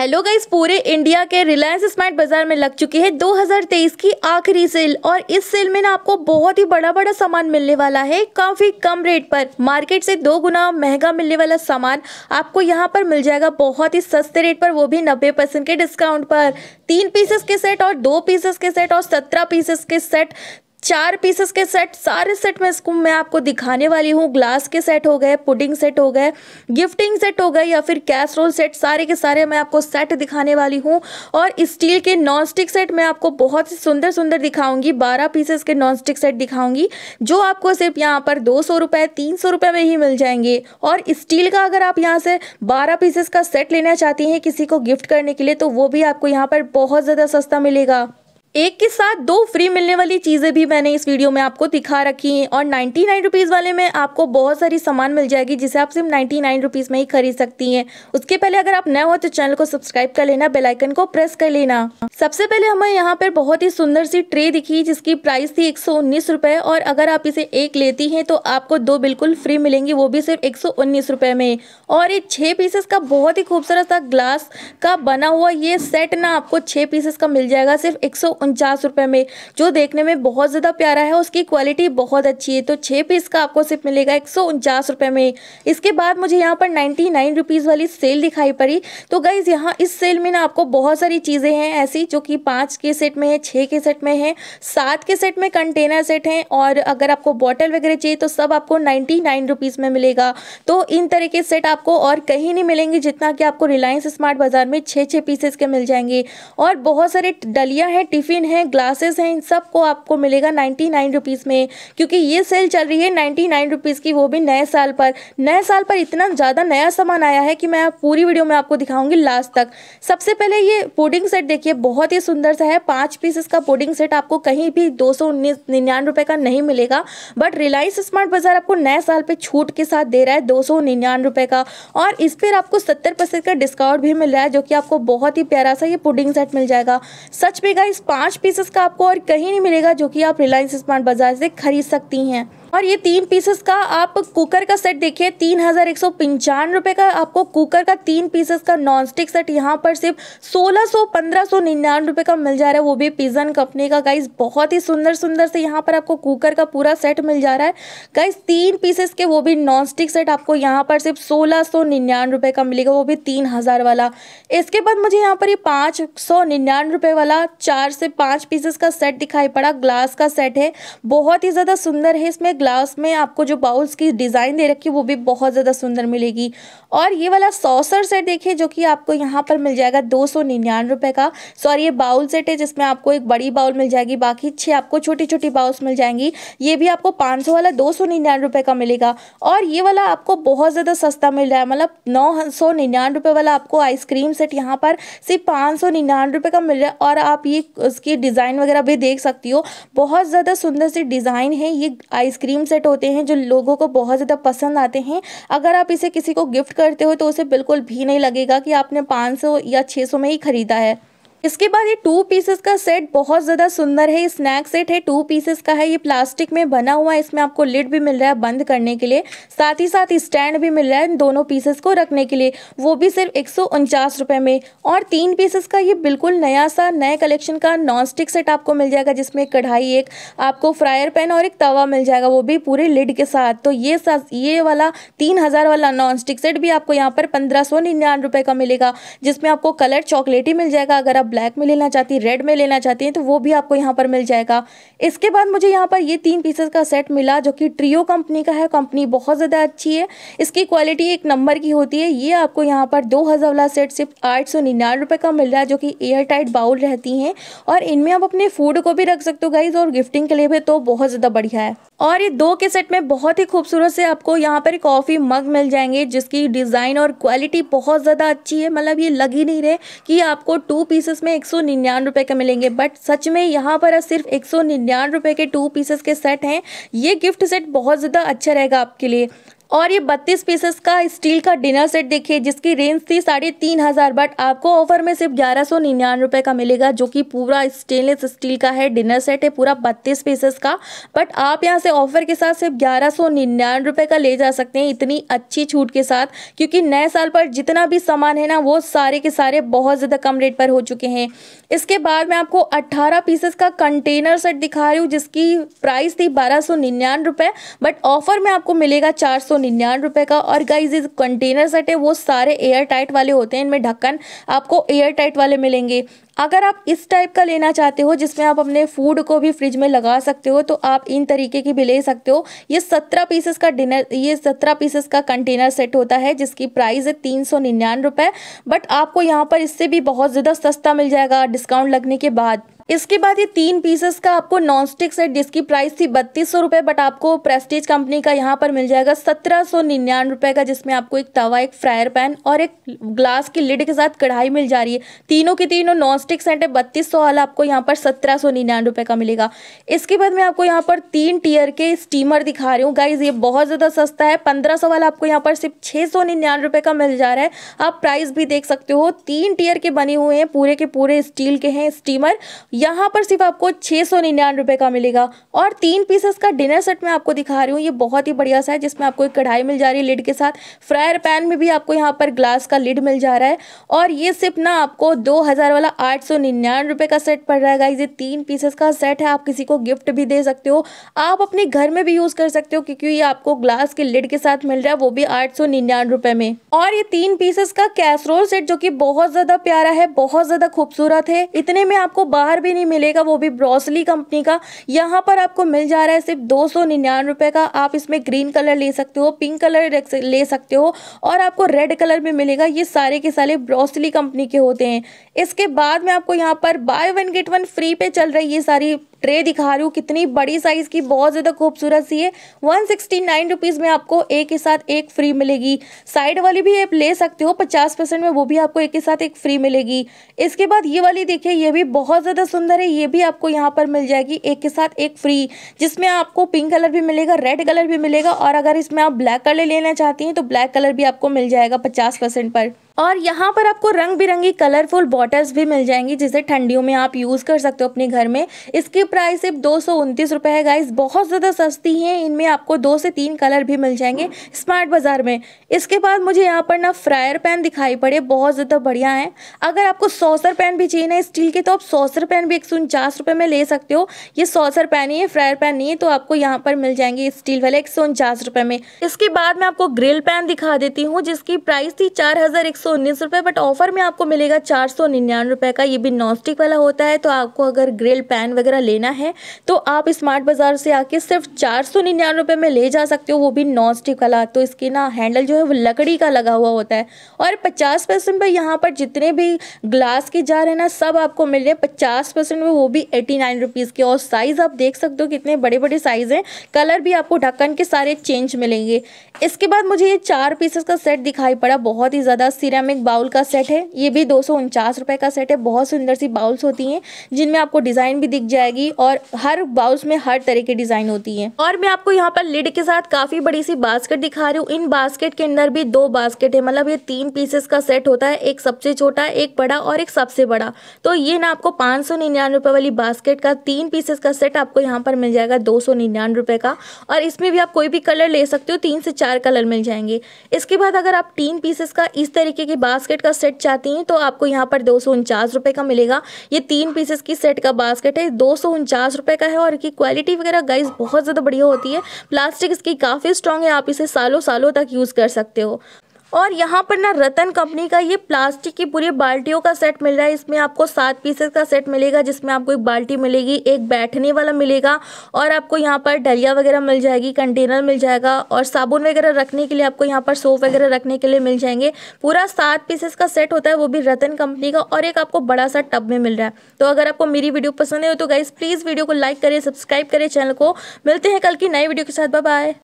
hello guys पूरे India के Reliance smart बाजार में लग चुकी है 2023 की आखिरी सेल और इस सेल में ना आपको बहुत ही बड़ा बड़ा सामान मिलने वाला है काफी कम रेट पर मार्केट से दो गुना महंगा मिलने वाला सामान आपको यहाँ पर मिल जाएगा बहुत ही सस्ते रेट पर वो भी नब्बे परसेंट के डिस्काउंट पर तीन पीसेस के सेट और दो पीसेस के सेट और सत्रह पीसेस के सेट चार पीसेस के सेट सारे सेट में इसको मैं आपको दिखाने वाली हूँ ग्लास के सेट हो गए पुडिंग सेट हो गए गिफ्टिंग सेट हो गए या फिर कैसरोल सेट सारे के सारे मैं आपको सेट दिखाने वाली हूँ और स्टील के नॉन स्टिक सेट मैं आपको बहुत ही सुंदर सुंदर दिखाऊंगी बारह पीसेस के नॉन स्टिक सेट दिखाऊंगी जो आपको सिर्फ यहाँ पर दो सौ रुपए तीन सौ रुपये में ही मिल जाएंगे और स्टील का अगर आप यहाँ से बारह पीसेस का सेट लेना चाहती हैं किसी को गिफ्ट करने के लिए तो वो भी आपको यहाँ पर बहुत ज़्यादा सस्ता मिलेगा एक के साथ दो फ्री मिलने वाली चीज़ें भी मैंने इस वीडियो में आपको दिखा रखी हैं और नाइन्टी नाइन रुपीज़ वाले में आपको बहुत सारी सामान मिल जाएगी जिसे आप सिर्फ नाइन्टी नाइन रुपीज़ में ही खरीद सकती हैं उसके पहले अगर आप नए हो तो चैनल को सब्सक्राइब कर लेना बेल आइकन को प्रेस कर लेना सबसे पहले हमें यहाँ पर बहुत ही सुंदर सी ट्रे दिखी जिसकी प्राइस थी एक और अगर आप इसे एक लेती हैं तो आपको दो बिल्कुल फ्री मिलेंगी वो भी सिर्फ एक में और ये छः पीसेस का बहुत ही खूबसूरत सा ग्लास का बना हुआ ये सेट ना आपको छः पीसेस का मिल जाएगा सिर्फ एक उनचास रुपये में जो देखने में बहुत ज़्यादा प्यारा है उसकी क्वालिटी बहुत अच्छी है तो छः पीस का आपको सिर्फ मिलेगा एक सौ उनचास में इसके बाद मुझे यहाँ पर नाइन्टी नाइन रुपीज़ वाली सेल दिखाई पड़ी तो गाइज यहाँ इस सेल में ना आपको बहुत सारी चीज़ें हैं ऐसी जो कि पाँच के सेट में है छः के सेट में है सात के सेट में कंटेनर सेट हैं और अगर आपको बॉटल वगैरह चाहिए तो सब आपको नाइन्टी नाइन रुपीज़ में मिलेगा तो इन तरह के सेट आपको और कहीं नहीं मिलेंगे जितना कि आपको रिलायंस स्मार्ट बाज़ार में छः छः पीसेस के मिल जाएंगे और बहुत सारे डलिया हैं टिफिन टिफ़िन है ग्लासेस हैं इन सब को आपको मिलेगा नाइन्टी नाइन रुपीज़ में क्योंकि ये सेल चल रही है नाइन्टी नाइन रुपीज़ की वो भी नए साल पर नए साल पर इतना ज़्यादा नया सामान आया है कि मैं आप पूरी वीडियो में आपको दिखाऊंगी लास्ट तक सबसे पहले ये पोडिंग सेट देखिए बहुत ही सुंदर सा है पाँच पीस इसका पोडिंग सेट आपको कहीं भी दो सौ का नहीं मिलेगा बट रिलायंस स्मार्ट बाजार आपको नए साल पर छूट के साथ दे रहा है दो सौ का और इस पर आपको सत्तर का डिस्काउंट भी मिल रहा है जो कि आपको बहुत ही प्यारा सा ये पुडिंग सेट मिल जाएगा सच में गाइस पाँच पीसेस का आपको और कहीं नहीं मिलेगा जो कि आप रिलायंस स्मार्ट बाजार से खरीद सकती हैं और ये तीन पीसेस का आप कुकर का सेट देखिए तीन हज़ार एक सौ पंचानवे रुपये का आपको कुकर का तीन पीसेस का नॉन स्टिक सेट यहाँ पर सिर्फ सोलह सौ पंद्रह सौ निन्यानवे रुपये का मिल जा रहा है वो भी पिजन कंपनी का गाइस बहुत ही सुंदर सुंदर से यहाँ पर आपको कुकर का पूरा सेट मिल जा रहा है गाइस तीन पीसेस के वो भी नॉन स्टिक सेट आपको यहाँ पर सिर्फ सोलह सौ निन्यानवे रुपये का मिलेगा वो भी तीन हज़ार वाला इसके बाद मुझे यहाँ पर ये पाँच सौ निन्यानवे रुपये वाला चार से पाँच पीसेस का सेट दिखाई पड़ा ग्लास का सेट है बहुत ही ज़्यादा सुंदर है इसमें ग्लास में आपको जो बाउल्स की डिज़ाइन दे रखी है वो भी बहुत ज़्यादा सुंदर मिलेगी और ये वाला सॉसर सेट देखिए जो कि आपको यहाँ पर मिल जाएगा दो सौ निन्यानवे रुपये का सॉरी ये बाउल सेट है जिसमें आपको एक बड़ी बाउल मिल जाएगी बाकी छः आपको छोटी छोटी बाउल्स मिल जाएंगी ये भी आपको पाँच सौ वाला दो सौ निन्यानवे रुपये का मिलेगा और ये वाला आपको बहुत ज़्यादा सस्ता मिल रहा है मतलब नौ सौ निन्यानवे रुपये वाला आपको आइसक्रीम सेट यहाँ पर सिर्फ पाँच सौ निन्यानवे रुपये का मिल रहा है और आप ये उसकी डिज़ाइन वगैरह भी देख सकती हो बहुत ज़्यादा सुंदर सी डिज़ाइन है ये आइसक्रीम क्रीम सेट होते हैं जो लोगों को बहुत ज़्यादा पसंद आते हैं अगर आप इसे किसी को गिफ्ट करते हो तो उसे बिल्कुल भी नहीं लगेगा कि आपने पाँच सौ या छः सौ में ही ख़रीदा है इसके बाद ये टू पीसेस का सेट बहुत ज़्यादा सुंदर है ये स्नैक सेट है टू पीसेस का है ये प्लास्टिक में बना हुआ है इसमें आपको लिड भी मिल रहा है बंद करने के लिए साथ ही साथ स्टैंड भी मिल रहा है इन दोनों पीसेस को रखने के लिए वो भी सिर्फ एक रुपए में और तीन पीसेस का ये बिल्कुल नया सा नए कलेक्शन का नॉन स्टिक सेट आपको मिल जाएगा जिसमें कढ़ाई एक आपको फ्रायर पैन और एक तवा मिल जाएगा वो भी पूरे लिड के साथ तो ये ये वाला तीन हज़ार वाला नॉन स्टिक सेट भी आपको यहाँ पर पंद्रह सौ निन्यानवे रुपये का मिलेगा जिसमें आपको कलर चॉकलेट मिल जाएगा अगर आप ब्लैक में लेना चाहती हैं रेड में लेना चाहती हैं तो वो भी आपको यहाँ पर मिल जाएगा इसके बाद मुझे यहाँ पर ये तीन पीसेस का सेट मिला जो कि ट्रियो कंपनी का है कंपनी बहुत ज़्यादा अच्छी है इसकी क्वालिटी एक नंबर की होती है ये आपको यहाँ पर दो वाला सेट सिर्फ आठ सौ का मिल रहा है जो कि एयर टाइट बाउल रहती हैं और इनमें आप अपने फूड को भी रख सकते हो गाइज और गिफ्टिंग के लिए भी तो बहुत ज़्यादा बढ़िया है और ये दो के सेट में बहुत ही खूबसूरत से आपको यहाँ पर कॉफ़ी मग मिल जाएंगे जिसकी डिज़ाइन और क्वालिटी बहुत ज़्यादा अच्छी है मतलब ये लग ही नहीं रहे कि आपको टू पीसेस पीसेस में एक सौ निन्यानवे का मिलेंगे बट सच में यहाँ पर सिर्फ एक सौ निन्यानवे के टू पीसेस के सेट हैं ये गिफ्ट सेट बहुत ज़्यादा अच्छा रहेगा आपके लिए और ये बत्तीस पीसेस का स्टील का डिनर सेट देखिए जिसकी रेंज थी साढ़े तीन हज़ार बट आपको ऑफर में सिर्फ ग्यारह सौ निन्यानवे रुपये का मिलेगा जो कि पूरा स्टेनलेस स्टील का है डिनर सेट है पूरा बत्तीस पीसेस का बट आप यहाँ से ऑफर के साथ सिर्फ ग्यारह सौ निन्यानवे रुपये का ले जा सकते हैं इतनी अच्छी छूट के साथ क्योंकि नए साल पर जितना भी सामान है ना वो सारे के सारे बहुत ज़्यादा कम रेट पर हो चुके हैं इसके बाद मैं आपको अट्ठारह पीसेस का कंटेनर सेट दिखा रही हूँ जिसकी प्राइस थी बारह सौ निन्यानवे रुपये बट ऑफर में आपको मिलेगा चार सौ निन्यानवे रुपये का और गाइज इस कंटेनर सेट है वो सारे एयर टाइट वाले होते हैं इनमें ढक्कन आपको एयर टाइट वाले मिलेंगे अगर आप इस टाइप का लेना चाहते हो जिसमें आप अपने फूड को भी फ्रिज में लगा सकते हो तो आप इन तरीके की भी ले सकते हो ये सत्रह पीसेस का डिनर ये सत्रह पीसेस का कंटेनर सेट होता है जिसकी प्राइस है तीन सौ निन्यानवे रुपये बट आपको यहाँ पर इससे भी बहुत ज़्यादा सस्ता मिल जाएगा डिस्काउंट लगने के बाद इसके बाद ये तीन पीसेस का आपको नॉन स्टिक सेट जिसकी प्राइस थी बत्तीस सौ रुपए बट आपको प्रेस्टीज कंपनी का यहाँ पर मिल जाएगा सत्रह सौ निन्यानवे रुपए का जिसमें आपको एक तवा एक फ्रायर पैन और एक ग्लास की लिड के साथ कढ़ाई मिल जा रही है तीनों की तीनों नॉन स्टिक सेट है बत्तीस सौ वाला आपको यहाँ पर सत्रह सौ निन्यानवे रुपए का मिलेगा इसके बाद मैं आपको यहाँ पर तीन टीयर के स्टीमर दिखा रही हूँ गाइज ये बहुत ज़्यादा सस्ता है पंद्रह सौ वाला आपको यहाँ पर सिर्फ छः सौ निन्यानवे रुपए का मिल जा रहा है आप प्राइस भी देख सकते हो तीन टीयर के बने हुए हैं पूरे के पूरे स्टील के हैं स्टीमर यहाँ पर सिर्फ आपको छः सौ निन्यानवे रुपये का मिलेगा और तीन पीसेस का डिनर सेट मैं आपको दिखा रही हूँ ये बहुत ही बढ़िया सा है जिसमें आपको एक कढ़ाई मिल जा रही है लिड के साथ फ्रायर पैन में भी आपको यहाँ पर ग्लास का लिड मिल जा रहा है और ये सिर्फ ना आपको दो हज़ार वाला आठ सौ निन्यानवे रुपये का सेट पड़ रहा है गाइज ये तीन पीसेस का सेट है आप किसी को गिफ्ट भी दे सकते हो आप अपने घर में भी यूज़ कर सकते हो क्योंकि ये आपको ग्लास के लिड के साथ मिल रहा है वो भी आठ सौ निन्यान रुपये में और ये तीन पीसेस का कैसरोल सेट जो कि बहुत ज़्यादा प्यारा है बहुत ज़्यादा खूबसूरत है इतने में आपको बाहर भी भी नहीं मिलेगा वो भी ब्रॉसली कंपनी का यहाँ पर आपको मिल जा रहा है सिर्फ दो सौ निन्यानवे का आप इसमें ग्रीन कलर ले सकते हो पिंक कलर ले सकते हो और आपको रेड कलर में मिलेगा ये सारे के सारे ब्रॉसली कंपनी के होते हैं इसके बाद में आपको यहाँ पर buy one get one free पे चल रही है सारी ट्रे दिखा रही हूँ कितनी बड़ी साइज़ की बहुत ज़्यादा खूबसूरत सी है वन सिक्सटी नाइन रुपीज़ में आपको एक के साथ एक फ्री मिलेगी साइड वाली भी आप ले सकते हो पचास परसेंट में वो भी आपको एक के साथ एक फ्री मिलेगी इसके बाद ये वाली देखिए ये भी बहुत ज़्यादा सुंदर है ये भी आपको यहाँ पर मिल जाएगी एक के साथ एक फ्री जिसमें आपको पिंक कलर भी मिलेगा रेड कलर भी मिलेगा और अगर इसमें आप ब्लैक कलर लेना चाहती हैं तो ब्लैक कलर भी आपको मिल जाएगा पचास परसेंट पर और यहाँ पर आपको रंग बिरंगी कलरफुल बॉटल्स भी मिल जाएंगी जिसे ठंडियों में आप यूज़ कर सकते हो अपने घर में इसकी प्राइस सिर्फ दो सौ है गाइस बहुत ज़्यादा सस्ती हैं इनमें आपको दो से तीन कलर भी मिल जाएंगे स्मार्ट बाज़ार में इसके बाद मुझे यहाँ पर ना फ्रायर पैन दिखाई पड़े बहुत ज़्यादा बढ़िया हैं अगर आपको सॉसर पैन भी चाहिए ना स्टील के तो आप सॉसर पैन भी एक सौ में ले सकते हो ये सॉसर पैन ही है फ्रायर पैन नहीं है तो आपको यहाँ पर मिल जाएंगे स्टील वाले एक में इसके बाद मैं आपको ग्रिल पैन दिखा देती हूँ जिसकी प्राइस थी चार हज़ार एक सौ सौ उन्नीस रुपये बट ऑफर में आपको मिलेगा चार सौ निन्यानवे रुपये का ये भी नॉन स्टिक वाला होता है तो आपको अगर ग्रिल पैन वगैरह लेना है तो आप स्मार्ट बाज़ार से आके सिर्फ चार सौ निन्यानवे रुपये में ले जा सकते हो वो भी नॉन स्टिक वाला तो इसके ना हैंडल जो है वो लकड़ी का लगा हुआ होता है और पचास परसेंट पर यहाँ पर जितने भी ग्लास के जार है ना सब आपको मिल रहे हैं पचास परसेंट में वो भी एटी नाइन रुपीज़ के और साइज़ आप देख सकते हो कितने बड़े बड़े साइज़ हैं कलर भी आपको ढक्कन के सारे चेंज मिलेंगे इसके बाद मुझे ये चार पीसेस का सेट दिखाई पड़ा बहुत ही ज़्यादा सिरामिक बाउल का सेट है ये भी दो सौ का सेट है बहुत सुंदर सी बाउल्स होती हैं जिनमें आपको डिज़ाइन भी दिख जाएगी और हर बाउल्स में हर तरह की डिज़ाइन होती है और मैं आपको यहाँ पर लिड के साथ काफ़ी बड़ी सी बास्केट दिखा रही हूँ इन बास्केट के अंदर भी दो बास्केट है मतलब ये तीन पीसेस का सेट होता है एक सबसे छोटा एक बड़ा और एक सबसे बड़ा तो ये ना आपको पाँच सौ निन्यानवे रुपये वाली बास्केट का तीन पीसेस का सेट आपको यहाँ पर मिल जाएगा दो सौ निन्यानवे रुपये का और इसमें भी आप कोई भी कलर ले सकते हो तीन से चार कलर मिल जाएंगे इसके बाद अगर आप तीन पीसेस का इस तरीके तरीके की बास्केट का सेट चाहती हैं तो आपको यहाँ पर दो सौ का मिलेगा ये तीन पीसेस की सेट का बास्केट है दो सौ का है और इसकी क्वालिटी वगैरह गाइज बहुत ज़्यादा बढ़िया होती है प्लास्टिक इसकी काफ़ी स्ट्रॉन्ग है आप इसे सालों सालों तक यूज़ कर सकते हो और यहाँ पर ना रतन कंपनी का ये प्लास्टिक की पूरी बाल्टियों का सेट मिल रहा है इसमें आपको सात पीसेस का सेट मिलेगा जिसमें आपको एक बाल्टी मिलेगी एक बैठने वाला मिलेगा और आपको यहाँ पर डलिया वगैरह मिल जाएगी कंटेनर मिल जाएगा और साबुन वगैरह रखने के लिए आपको यहाँ पर सोप वगैरह रखने के लिए मिल जाएंगे पूरा सात पीसेस का सेट होता है वो भी रतन कंपनी का और एक आपको बड़ा सा टब में मिल रहा है तो अगर आपको मेरी वीडियो पसंद है तो गाइज़ प्लीज़ वीडियो को लाइक करें सब्सक्राइब करें चैनल को मिलते हैं कल की नई वीडियो के साथ बाय